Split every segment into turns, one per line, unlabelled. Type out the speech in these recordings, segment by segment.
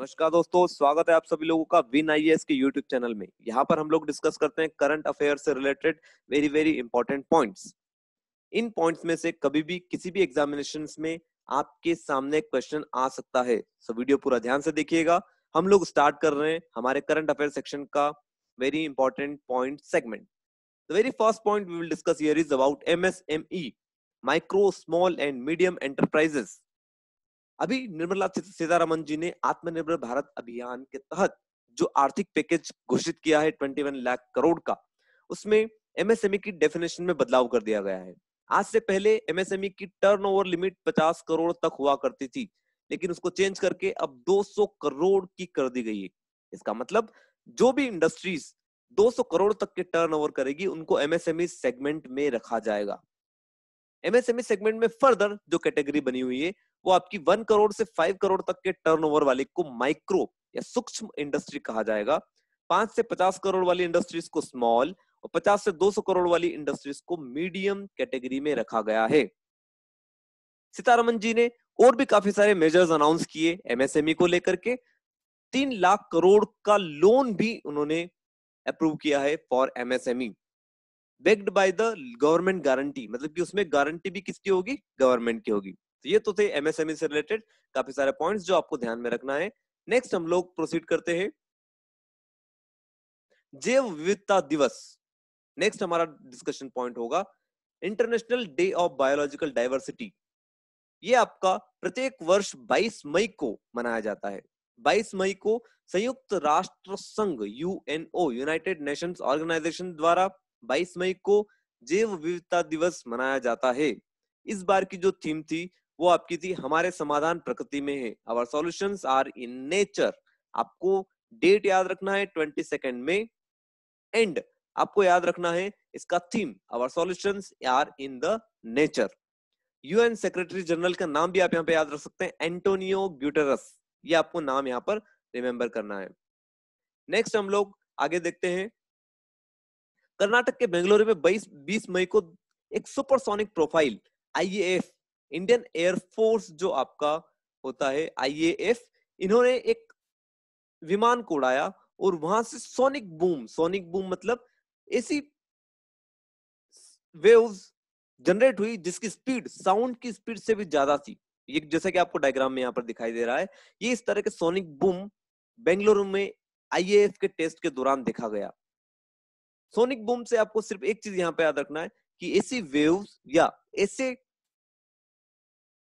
नमस्कार दोस्तों स्वागत है आप सभी लोगों का विन आई के यूट्यूब चैनल में यहाँ पर हम लोग डिस्कस करते हैं करंट अफेयर से related very very important points इन पॉइंट्स में से कभी भी किसी भी एग्जामिनेशन में आपके सामने क्वेश्चन आ सकता है सो वीडियो पूरा ध्यान से देखिएगा हम लोग स्टार्ट कर रहे हैं हमारे करंट अफेयर सेक्शन का very important point segment The very first point we will discuss here is about MSME, micro, small and medium enterprises. अभी निर्मला सीतारमन जी ने आत्मनिर्भर भारत अभियान के तहत जो आर्थिक पैकेज घोषित किया है ट्वेंटी वन लाख करोड़ का उसमें एमएसएमई e की डेफिनेशन में बदलाव कर दिया गया है आज से पहले एमएसएमई e की टर्नओवर लिमिट 50 करोड़ तक हुआ करती थी लेकिन उसको चेंज करके अब 200 करोड़ की कर दी गई है इसका मतलब जो भी इंडस्ट्रीज 200 करोड़ तक के टर्नओवर करेगी उनको एमएसएमई सेगमेंट e में रखा जाएगा एमएसएमई सेगमेंट में फर्दर जो कैटेगरी बनी हुई है वो आपकी वन करोड़ से फाइव करोड़ तक के टर्नओवर वाले को माइक्रो या सूक्ष्म इंडस्ट्री कहा जाएगा पांच से पचास करोड़ वाली इंडस्ट्रीज को स्मॉल और पचास से दो सौ करोड़ वाली इंडस्ट्रीज को मीडियम कैटेगरी में रखा गया है सीतारमन जी ने और भी काफी सारे मेजर्स अनाउंस किए एमएसएमई e को लेकर के तीन लाख करोड़ का लोन भी उन्होंने अप्रूव किया है for MSME backed by the government guarantee मतलब कि उसमें गारंटी भी किसकी होगी गवर्नमेंट की होगी तो ये तो थे एमएसएमई e से रिलेटेड काफी सारे पॉइंट्स जो आपको ध्यान में रखना है नेक्स्ट हम लोग प्रोसीड करते हैं जैव विविधता दिवस नेक्स्ट हमारा डिस्कशन पॉइंट होगा international day of biological diversity ये आपका प्रत्येक वर्ष 22 मई को मनाया जाता है 22 मई को संयुक्त राष्ट्र संघ यूएनओ यूनाइटेड नेशंस ऑर्गेनाइजेशन द्वारा 22 मई को जैव विविधता दिवस मनाया जाता है इस बार की जो थीम थी वो आपकी थी हमारे समाधान प्रकृति में है our solution are in nature आपको डेट याद रखना है ट्वेंटी सेकेंड में एंड आपको याद रखना है इसका theme our solution are in the nature UN secretary general का नाम भी आप यहाँ पे याद रख सकते हैं एंटोनियो ग्यूटेरस ये आपको नाम यहाँ पर रिमेम्बर करना है नेक्स्ट हम लोग आगे देखते हैं कर्नाटक के बेंगलुरु में 22 20 मई को एक supersonic profile IAF Indian air force जो आपका होता है आईएएफ इन्होंने एक विमान को उड़ाया और वहां से सोनिक बूम सोनिक बूम मतलब ऐसी वेव्स जनरेट हुई जिसकी स्पीड साउंड की स्पीड से भी ज्यादा थी ये जैसा कि आपको डायग्राम में यहाँ पर दिखाई दे रहा है ये इस तरह के सोनिक बूम बेंगलुरु में आईएएफ के टेस्ट के दौरान देखा गया सोनिक बूम से आपको सिर्फ एक चीज यहाँ पे याद रखना है कि ऐसी वेव्स या ऐसे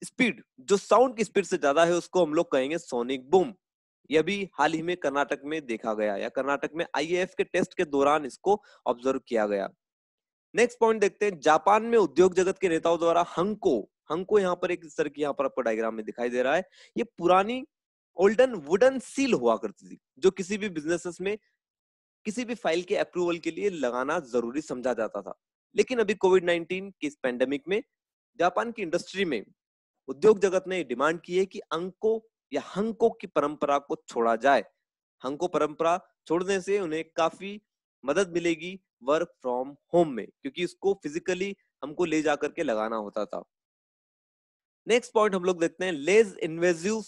स्पीड जो साउंड की स्पीड से ज्यादा है उसको हम लोग कहेंगे सोनिक बूम यह भी हाल ही में कर्नाटक में देखा गया या कर्नाटक में आईएएफ के टेस्ट के दौरान इसको ऑब्जर्व किया गया नेक्स्ट पॉइंट देखते हैं जापान में उद्योग जगत के नेताओं द्वारा हंको हंको यहाँ पर एक इस की यहाँ पर आपको डायग्राम में दिखाई दे रहा है ये पुरानी ओल्डन वुडन सील हुआ करती थी जो किसी भी बिजनेसेस में किसी भी फाइल के अप्रूवल के लिए लगाना जरूरी समझा जाता था लेकिन अभी कोविड नाइनटीन के इस पेंडेमिक में जापान की इंडस्ट्री में उद्योग जगत ने डिमांड की है कि अंकों या हंकों की परंपरा को छोड़ा जाए हंको परंपरा छोड़ने से उन्हें काफी मदद मिलेगी वर्क फ्रॉम होम में क्योंकि इसको फिजिकली हमको ले जाकर के लगाना होता था नेक्स्ट पॉइंट हम लोग देखते हैं लेज इन्वेजिव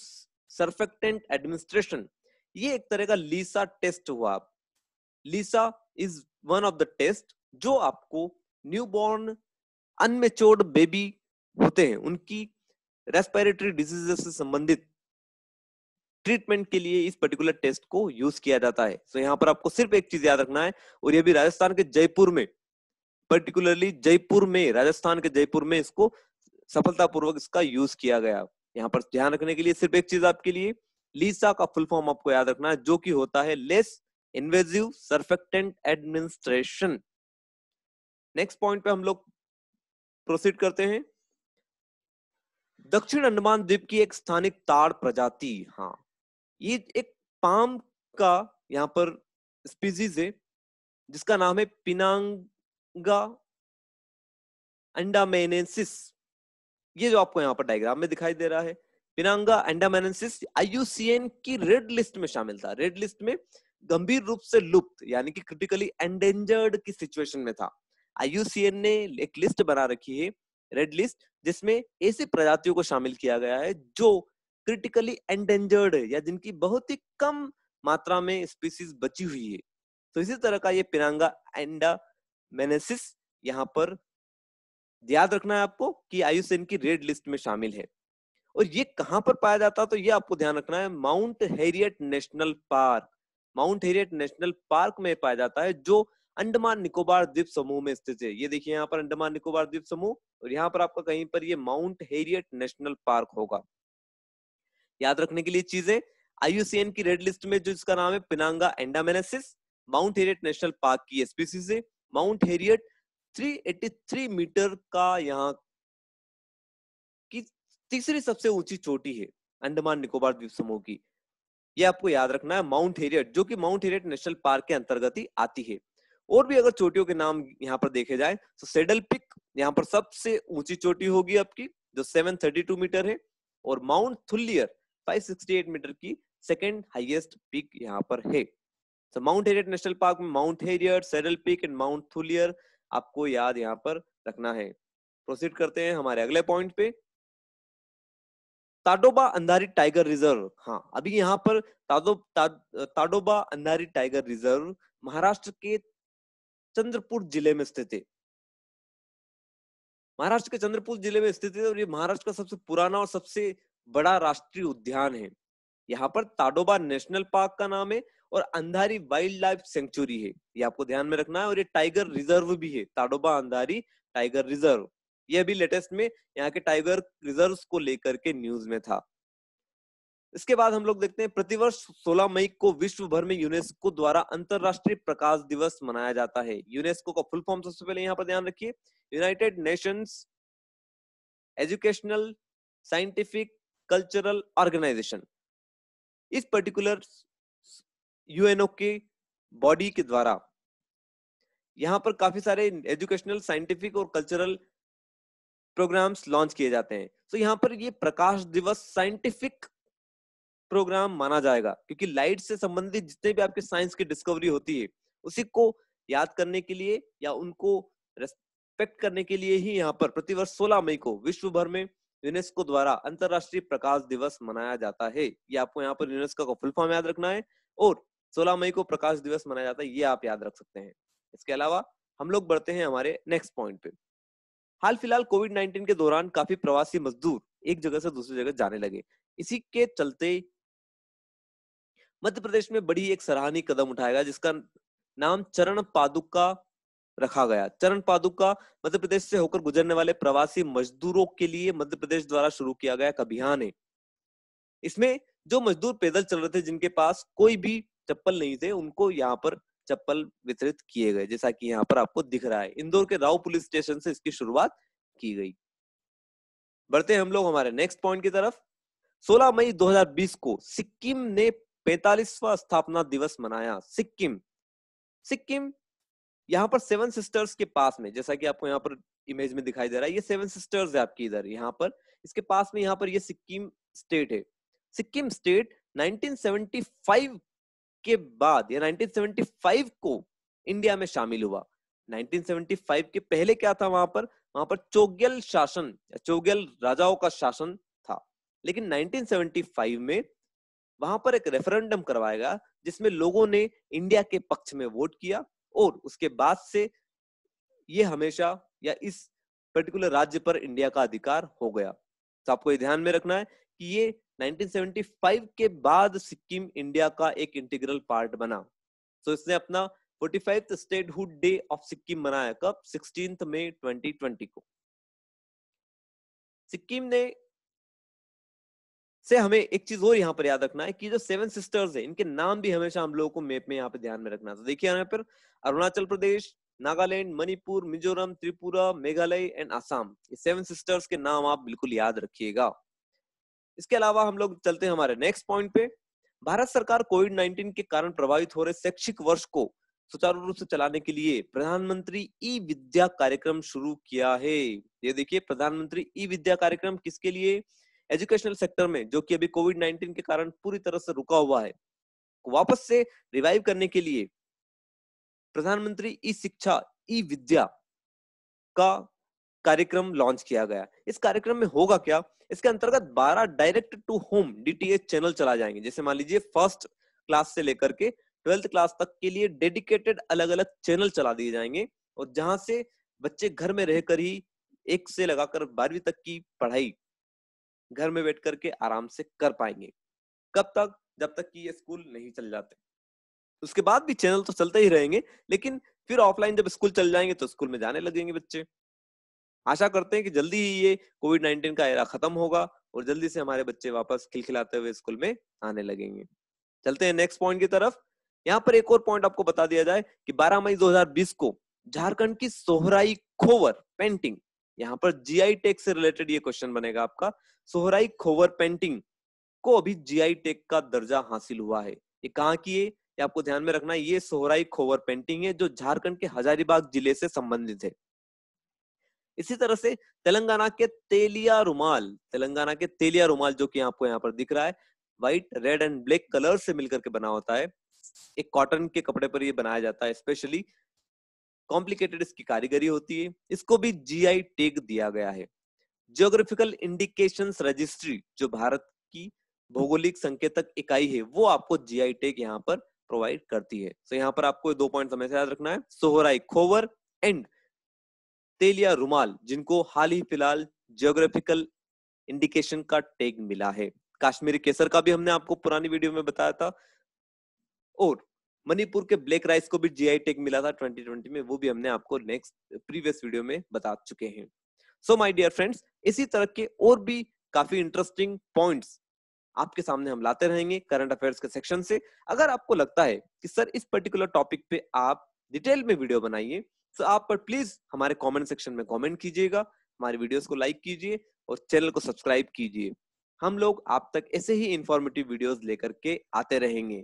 सरफेक्टेंट एडमिनिस्ट्रेशन ये एक तरह का लीसा टेस्ट हुआ LISA is one of the test जो आपको न्यूबॉर्न अनमेच्योर्ड बेबी होते हैं उनकी रेस्पिरेटरी डिजीजेस से संबंधित ट्रीटमेंट के लिए इस पर्टिकुलर टेस्ट को यूज किया जाता है तो so, यहाँ पर आपको सिर्फ एक चीज याद रखना है और ये भी राजस्थान के जयपुर में पर्टिकुलरली जयपुर में राजस्थान के जयपुर में इसको सफलतापूर्वक इसका यूज किया गया यहाँ पर ध्यान रखने के लिए सिर्फ एक चीज आपके लिए लीसा का फुल फॉर्म आपको याद रखना है जो कि होता है less invasive surfactant administration next point पे हम लोग प्रोसीड करते हैं दक्षिण अंडमान द्वीप की एक स्थानिक ताड़ प्रजाति हाँ ये एक पाम का यहाँ पर स्पीसीज है जिसका नाम है पिनांगा अंडामेनेसिस ये जो आपको यहाँ पर डायग्राम में दिखाई दे रहा है पिनांगा एंडामेनेसिस आईयूसीएन की रेड लिस्ट में शामिल था रेड लिस्ट में गंभीर रूप से लुप्त यानी कि क्रिटिकली एंडेंजर्ड की सिचुएशन में था आईयूसीएन ने एक लिस्ट बना रखी है रेड लिस्ट जिसमें ऐसी प्रजातियों को शामिल किया गया है जो क्रिटिकली एंडेंजर्ड है या जिनकी बहुत ही कम मात्रा में स्पीसीज बची हुई है तो इसी तरह का ये पिनांगा एंडा मेनेसिस यहाँ पर याद रखना है आपको कि आयुसेन की रेड लिस्ट में शामिल है और ये कहां पर पाया जाता है तो ये आपको ध्यान रखना है mount Harriet national park mount Harriet national park में पाया जाता है जो अंडमान निकोबार द्वीप समूह में स्थित है ये देखिए यहाँ पर अंडमान निकोबार द्वीप समूह और यहाँ पर आपका कहीं पर ये माउंट हेरियट नेशनल पार्क होगा याद रखने के लिए चीजें आईयूसीएन की रेड लिस्ट में जो इसका नाम है pinanga andamanensis mount Harriet national park की स्पीसीज है माउंट हेरियट 383 मीटर का यहाँ की तीसरी सबसे ऊंची चोटी है अंडमान निकोबार द्वीप समूह की यह आपको याद रखना है माउंट हेरियट जो कि माउंट हेरियट नेशनल पार्क के अंतर्गत ही आती है और भी अगर चोटियों के नाम यहाँ पर देखे जाए तो सेडल पिक यहाँ पर सबसे ऊंची चोटी होगी आपकी जो 732 मीटर है और माउंट थुल्लियर 568 मीटर की सेकेंड हाइएस्ट पीक यहाँ पर है तो माउंट हेरियट नेशनल पार्क में mount Harriet saddle peak and mount Thuillier आपको याद यहाँ पर रखना है प्रोसीड करते हैं हमारे अगले पॉइंट पे ताडोबा अंधारी टाइगर रिजर्व हाँ अभी यहाँ पर ताडो ताडोबा अंधारी टाइगर रिजर्व महाराष्ट्र के चंद्रपुर जिले में स्थित है महाराष्ट्र के चंद्रपुर जिले में स्थित है और ये महाराष्ट्र का सबसे पुराना और सबसे बड़ा राष्ट्रीय उद्यान है यहाँ पर ताडोबा नेशनल पार्क का नाम है और अंधारी वाइल्ड लाइफ सेंचुरी है ये आपको ध्यान में रखना है और ये टाइगर रिजर्व भी है ताडोबा अंधारी टाइगर रिजर्व ये अभी लेटेस्ट में यहाँ के टाइगर रिजर्व को लेकर के न्यूज में था इसके बाद हम लोग देखते हैं प्रतिवर्ष 16 मई को विश्व भर में यूनेस्को द्वारा अंतरराष्ट्रीय प्रकाश दिवस मनाया जाता है यूनेस्को का फुल फॉर्म सबसे पहले यहाँ पर ध्यान रखिए United Nations educational scientific cultural organization इस पर्टिकुलर यूएनओ के बॉडी के द्वारा यहाँ पर काफी सारे एजुकेशनल साइंटिफिक और कल्चरल प्रोग्राम्स लॉन्च किए जाते हैं तो so, यहाँ पर ये प्रकाश दिवस साइंटिफिक प्रोग्राम माना जाएगा क्योंकि लाइट से संबंधित जितने भी आपके साइंस की डिस्कवरी होती है उसी को याद करने के लिए या उनको रेस्पेक्ट करने के लिए ही यहाँ पर प्रतिवर्ष 16 मई को विश्व भर में यूनेस्को द्वारा अंतरराष्ट्रीय प्रकाश दिवस मनाया जाता है ये आपको यहाँ पर यूनेस्को का फुल फॉर्म याद रखना है और 16 मई को प्रकाश दिवस मनाया जाता है ये आप याद रख सकते हैं इसके अलावा हम लोग बढ़ते हैं हमारे नेक्स्ट पॉइंट पे हाल फिलहाल कोविड 19 के दौरान काफी प्रवासी मजदूर एक जगह से दूसरी जगह जाने लगे इसी के चलते मध्य प्रदेश में बड़ी एक सराहनीय कदम उठाएगा जिसका नाम चरण पादुका रखा गया चरण पादुका मध्य प्रदेश से होकर गुजरने वाले प्रवासी मजदूरों के लिए मध्य प्रदेश द्वारा शुरू किया गया एक अभियान है इसमें जो मजदूर पैदल चल रहे थे जिनके पास कोई भी चप्पल नहीं थे उनको यहाँ पर चप्पल वितरित किए गए जैसा कि यहाँ पर आपको दिख रहा है इंदौर के राव पुलिस स्टेशन से इसकी शुरुआत की गई बढ़ते हैं हम लोग हमारे नेक्स्ट पॉइंट की तरफ 16 मई 2020 को सिक्किम ने पैतालीसवा स्थापना दिवस मनाया सिक्किम सिक्किम यहाँ पर सेवन सिस्टर्स के पास में जैसा कि आपको यहाँ पर इमेज में दिखाई दे रहा है ये सेवन सिस्टर्स है आपकी इधर यहाँ पर इसके पास में यहाँ पर ये सिक्किम स्टेट है सिक्किम स्टेट 1975 के बाद या 1975 को इंडिया में शामिल हुआ 1975 के पहले क्या था वहां पर वहां पर चोग्यल शासन चोग्यल राजाओं का शासन था लेकिन 1975 में वहां पर एक रेफरेंडम करवाएगा जिसमें लोगों ने इंडिया के पक्ष में वोट किया और उसके बाद से ये हमेशा या इस पर्टिकुलर राज्य पर इंडिया का अधिकार हो गया तो आपको ये ध्यान में रखना है कि ये 1975 के बाद सिक्किम इंडिया का एक इंटीग्रल पार्ट बना तो इसने अपना 45th statehood day of Sikkim मनाया कब 16th मई 2020 को सिक्किम ने से हमें एक चीज और यहाँ पर याद रखना है कि जो सेवन सिस्टर्स है इनके नाम भी हमेशा हम लोगों को मैप में यहाँ पे ध्यान में रखना तो देखिए यहाँ पर अरुणाचल प्रदेश नागालैंड मणिपुर मिजोरम त्रिपुरा मेघालय एंड आसाम ये सेवन सिस्टर्स के नाम आप बिल्कुल याद रखिएगा इसके अलावा हम लोग चलते हैं हमारे नेक्स्ट पॉइंट पे भारत सरकार कोविड 19 के कारण प्रभावित हो रहे शैक्षिक वर्ष को सुचारू रूप से चलाने के लिए प्रधानमंत्री ई विद्या कार्यक्रम शुरू किया है ये देखिए प्रधानमंत्री ई विद्या कार्यक्रम किसके लिए एजुकेशनल सेक्टर में जो कि अभी कोविड नाइन्टीन के कारण पूरी तरह से रुका हुआ है वापस से रिवाइव करने के लिए प्रधानमंत्री ई शिक्षा ई विद्या का कार्यक्रम लॉन्च किया गया इस कार्यक्रम में होगा क्या इसके अंतर्गत 12 direct to home DTH channel चला जाएंगे जैसे मान लीजिए फर्स्ट क्लास से लेकर के ट्वेल्थ क्लास तक के लिए डेडिकेटेड अलग अलग चैनल चला दिए जाएंगे और जहां से बच्चे घर में रहकर ही एक से लगाकर बारहवीं तक की पढ़ाई घर में बैठ करके आराम से कर पाएंगे कब तक जब तक कि ये स्कूल नहीं चल जाते उसके बाद भी चैनल तो चलते ही रहेंगे लेकिन फिर ऑफलाइन जब स्कूल चल जाएंगे तो स्कूल में जाने लगेंगे बच्चे आशा करते हैं कि जल्दी ही ये कोविड नाइन्टीन का एरा खत्म होगा और जल्दी से हमारे बच्चे वापस खिलखिलाते हुए स्कूल में आने लगेंगे चलते हैं नेक्स्ट पॉइंट की तरफ यहाँ पर एक और पॉइंट आपको बता दिया जाए कि 12 मई 2020 को झारखंड की सोहराई खोवर पेंटिंग यहाँ पर जीआई टेक से रिलेटेड ये क्वेश्चन बनेगा आपका सोहराई खोवर पेंटिंग को अभी जीआई टेक का दर्जा हासिल हुआ है ये कहाँ की है ये आपको ध्यान में रखना है ये सोहराई खोवर पेंटिंग है जो झारखंड के हजारीबाग जिले से संबंधित है इसी तरह से तेलंगाना के तेलिया रुमाल तेलंगाना के तेलिया रुमाल जो कि आपको यहाँ पर दिख रहा है white red and black colour से मिलकर के बना होता है एक कॉटन के कपड़े पर ये बनाया जाता है स्पेशली कॉम्प्लिकेटेड इसकी कारीगरी होती है इसको भी जीआई टेग दिया गया है जियोग्राफिकल इंडिकेशंस रजिस्ट्री जो भारत की भौगोलिक संकेतक इकाई है वो आपको जीआई टेग यहाँ पर प्रोवाइड करती है तो यहाँ पर आपको दो पॉइंट समय से याद रखना है सोहराई खोवर एंड तेलिया रुमाल जिनको हाल ही फिलहाल जियोग्राफिकल इंडिकेशन का टैग मिला है काश्मीरी केसर का भी हमने आपको पुरानी वीडियो में बताया था और मणिपुर के ब्लैक राइस को भी जीआई टेक मिला था 2020 में वो भी हमने आपको नेक्स्ट प्रीवियस वीडियो में बता चुके हैं सो माय डियर फ्रेंड्स इसी तरह के और भी काफी इंटरेस्टिंग पॉइंट्स आपके सामने हम लाते रहेंगे करंट अफेयर्स के सेक्शन से अगर आपको लगता है कि सर इस पर्टिकुलर टॉपिक पे आप डिटेल में वीडियो बनाइए तो आप पर प्लीज हमारे कमेंट सेक्शन में कमेंट कीजिएगा हमारे वीडियोस को लाइक कीजिए और चैनल को सब्सक्राइब कीजिए हम लोग आप तक ऐसे ही इंफॉर्मेटिव वीडियोस लेकर के आते रहेंगे